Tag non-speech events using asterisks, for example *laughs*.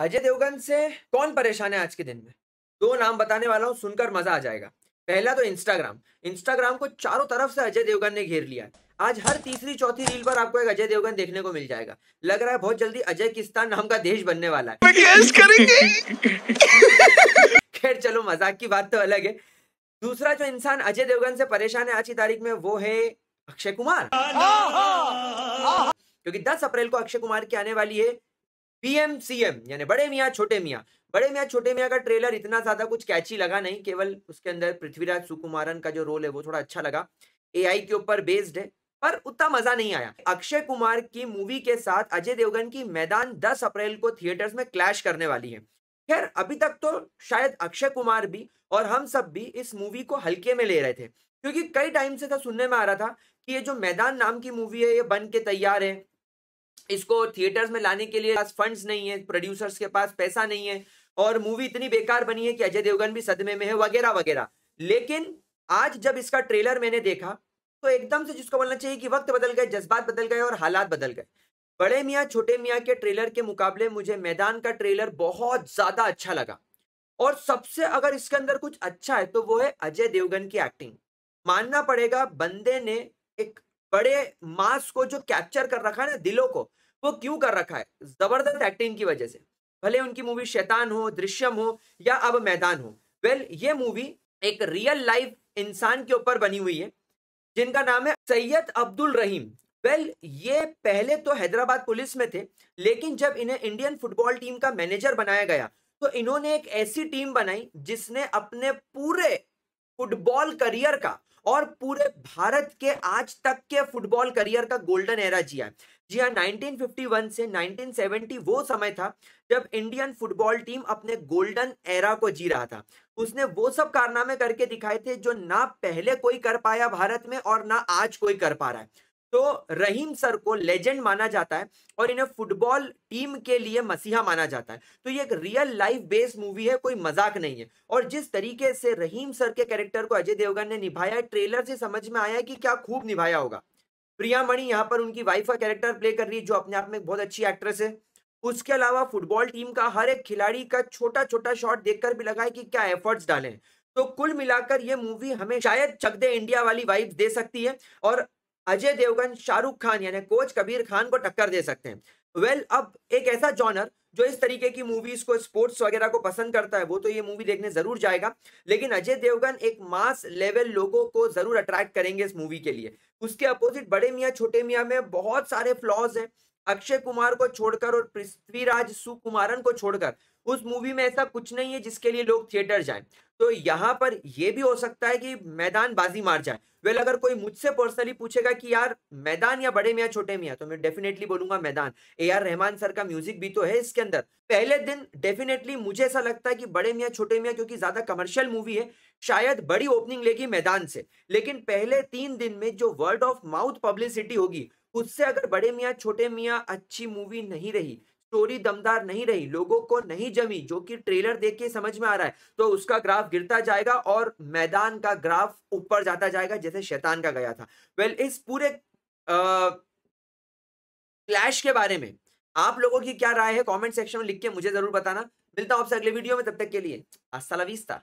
अजय देवगन से कौन परेशान है आज के दिन में दो नाम बताने वाला हूँ सुनकर मजा आ जाएगा पहला तो इंस्टाग्राम इंस्टाग्राम को चारों तरफ से अजय देवगन ने घेर लिया आज हर तीसरी चौथी रील पर आपको एक अजय देवगन देखने को मिल जाएगा लग रहा है बहुत जल्दी अजय किस्तान नाम का देश बनने वाला है *laughs* खैर चलो मजाक की बात तो अलग है दूसरा जो इंसान अजय देवगन से परेशान है आज की तारीख में वो है अक्षय कुमार क्योंकि 10 अप्रैल को अक्षय कुमार की आने वाली है बीएमसीएम यानी बड़े मियाँ छोटे मियाँ बड़े मियाँ छोटे मियाँ का ट्रेलर इतना ज्यादा कुछ कैची लगा नहीं केवल उसके अंदर पृथ्वीराज सुकुमारन का जो रोल है वो थोड़ा अच्छा लगा एआई के ऊपर बेस्ड है पर उतना मजा नहीं आया अक्षय कुमार की मूवी के साथ अजय देवगन की मैदान 10 अप्रैल को थिएटर्स में क्लैश करने वाली है खैर अभी तक तो शायद अक्षय कुमार भी और हम सब भी इस मूवी को हल्के में ले रहे थे क्योंकि कई टाइम से था सुनने में आ रहा था कि ये जो मैदान नाम की मूवी है ये बन के तैयार है इसको थिएटर्स में लाने के लिए फंड्स नहीं है प्रोड्यूसर्स के पास पैसा नहीं है और मूवी इतनी बेकार बनी है कि अजय देवगन भी सदमे में है वगैरह वगैरह लेकिन आज जब इसका ट्रेलर मैंने देखा तो एकदम से जिसको बोलना चाहिए कि वक्त बदल गए जज्बात बदल गए और हालात बदल गए बड़े मियाँ छोटे मियाँ के ट्रेलर के मुकाबले मुझे मैदान का ट्रेलर बहुत ज़्यादा अच्छा लगा और सबसे अगर इसके अंदर कुछ अच्छा है तो वो है अजय देवगन की एक्टिंग मानना पड़ेगा बंदे ने एक बड़े मास को जो कैप्चर कर रखा है ना दिलों को वो क्यों कर रखा है जबरदस्त एक्टिंग की वजह से भले उनकी मूवी शैतान हो दृश्यम हो या अब मैदान हो वेल well, ये मूवी एक रियल लाइफ इंसान के ऊपर बनी हुई है जिनका नाम है सैयद अब्दुल रहीम वेल well, ये पहले तो हैदराबाद पुलिस में थे लेकिन जब इन्हें इंडियन फुटबॉल टीम का मैनेजर बनाया गया तो इन्होंने एक ऐसी टीम बनाई जिसने अपने पूरे फुटबॉल करियर का और पूरे भारत के आज तक के फुटबॉल करियर का गोल्डन एरा जिया है जी हाँ 1951 से 1970 वो समय था जब इंडियन फुटबॉल टीम अपने गोल्डन एरा को जी रहा था उसने वो सब कारनामे करके दिखाए थे जो ना पहले कोई कर पाया भारत में और ना आज कोई कर पा रहा है तो रहीम सर को लेजेंड माना जाता है और इन्हें फुटबॉल टीम के लिए मसीहा माना जाता है तो ये एक रियल लाइफ बेस्ड मूवी है कोई मजाक नहीं है और जिस तरीके से रहीम सर के कैरेक्टर को अजय देवगन ने निभाया ट्रेलर से समझ में आया कि क्या खूब निभाया होगा प्रिया मणि यहाँ पर उनकी वाइफ का कैरेक्टर प्ले कर रही है जो अपने आप में बहुत अच्छी एक्ट्रेस है उसके अलावा फुटबॉल टीम का हर एक खिलाड़ी का छोटा छोटा शॉट देखकर भी लगा है कि क्या एफर्ट्स डाले तो कुल मिलाकर ये मूवी हमें शायद चक दे इंडिया वाली वाइब्स दे सकती है और अजय देवगन शाहरुख खान यानी कोच कबीर खान को टक्कर दे सकते हैं वेल well, अब एक ऐसा जॉनर जो इस तरीके की मूवीज को स्पोर्ट्स वगैरह को पसंद करता है वो तो ये मूवी देखने जरूर जाएगा लेकिन अजय देवगन एक मास लेवल लोगों को जरूर अट्रैक्ट करेंगे इस मूवी के लिए उसके अपोजिट बड़े मियाँ छोटे मियाँ में बहुत सारे फ्लॉज हैं अक्षय कुमार को छोड़कर और पृथ्वीराज सुकुमारन को छोड़कर उस मूवी में ऐसा कुछ नहीं है जिसके लिए लोग थिएटर जाएं तो यहाँ पर यह भी हो सकता है कि मैदान बाजी मार जाए वेल अगर कोई मुझसे पर्सनली पूछेगा कि यार मैदान या बड़े मियाँ छोटे मियाँ तो मैं डेफिनेटली बोलूंगा Maidaan A R Rahman sir का म्यूजिक भी तो है इसके अंदर पहले दिन डेफिनेटली मुझे ऐसा लगता है कि बड़े मियाँ छोटे मियाँ क्योंकि ज्यादा कमर्शियल मूवी है शायद बड़ी ओपनिंग लेगी मैदान से लेकिन पहले तीन दिन में जो वर्ड ऑफ माउथ पब्लिसिटी होगी उससे अगर बड़े मियाँ छोटे मियाँ अच्छी मूवी नहीं रही स्टोरी दमदार नहीं रही लोगों को नहीं जमी जो कि ट्रेलर देख के समझ में आ रहा है तो उसका ग्राफ गिरता जाएगा और मैदान का ग्राफ ऊपर जाता जाएगा जैसे शैतान का गया था वेल well, इस पूरे क्लैश के बारे में आप लोगों की क्या राय है कमेंट सेक्शन में लिख के मुझे जरूर बताना मिलता हूं आपसे अगले वीडियो में तब तक के लिए अस्ता